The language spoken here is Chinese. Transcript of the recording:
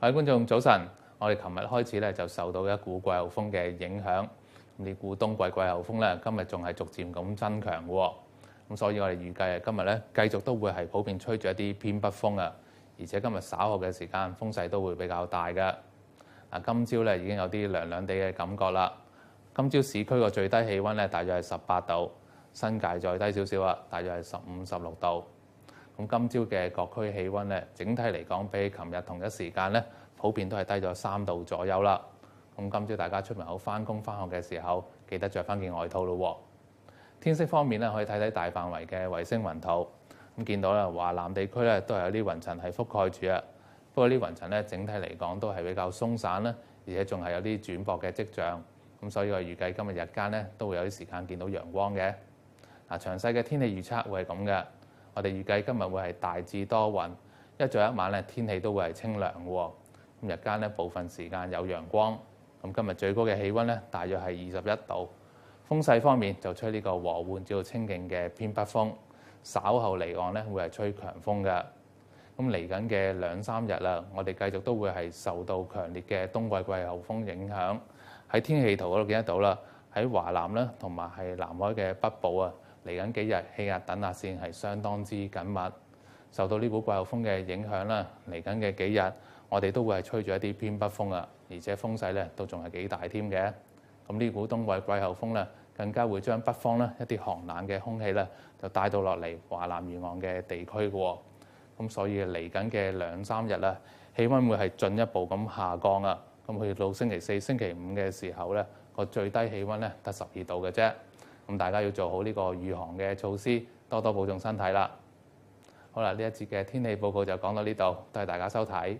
各位觀眾，早晨！我哋琴日開始咧就受到一股季候風嘅影響，咁啲股冬季季候風咧今日仲係逐漸咁增強喎，咁所以我哋預計啊今日咧繼續都會係普遍吹住一啲偏北風啊，而且今日稍後嘅時間風勢都會比較大嘅。嗱，今朝咧已經有啲涼涼地嘅感覺啦。今朝市區個最低氣温咧大約係十八度，新界再低少少啊，大約係十五十六度。咁今朝嘅各區氣温咧，整體嚟講比琴日同一時間咧，普遍都係低咗三度左右啦。咁今朝大家出門口翻工翻學嘅時候，記得着翻件外套咯。天色方面咧，可以睇睇大範圍嘅衛星雲圖，咁見到咧，華南地區咧都係有啲雲層係覆蓋住啊。不過啲雲層咧，整體嚟講都係比較鬆散啦，而且仲係有啲轉薄嘅跡象。咁所以我預計今日日間咧都會有啲時間見到陽光嘅。嗱，詳細嘅天氣預測會係咁嘅。我哋預計今日會係大致多雲，一早一晚咧天氣都會係清涼喎。咁日間咧部分時間有陽光。咁今日最高嘅氣温咧大約係二十一度。風勢方面就吹呢個和緩至清勁嘅偏北風，稍後離岸咧會係吹強風嘅。咁嚟緊嘅兩三日啦，我哋繼續都會係受到強烈嘅冬季季候風影響。喺天氣圖嗰度見得到啦，喺華南咧同埋係南海嘅北部啊。嚟緊幾日氣壓等壓線係相當之緊密，受到呢股季候風嘅影響啦。嚟緊嘅幾日，我哋都會係吹住一啲偏北風啊，而且風勢咧都仲係幾大添嘅。咁呢股冬季季候風咧，更加會將北方咧一啲寒冷嘅空氣咧，就帶到落嚟華南沿岸嘅地區嘅。咁所以嚟緊嘅兩三日咧，氣温會係進一步咁下降啊。咁去到星期四、星期五嘅時候咧，個最低氣温咧得十二度嘅啫。咁大家要做好呢個預寒嘅措施，多多保重身體啦！好啦，呢一節嘅天氣報告就講到呢度，多謝大家收睇。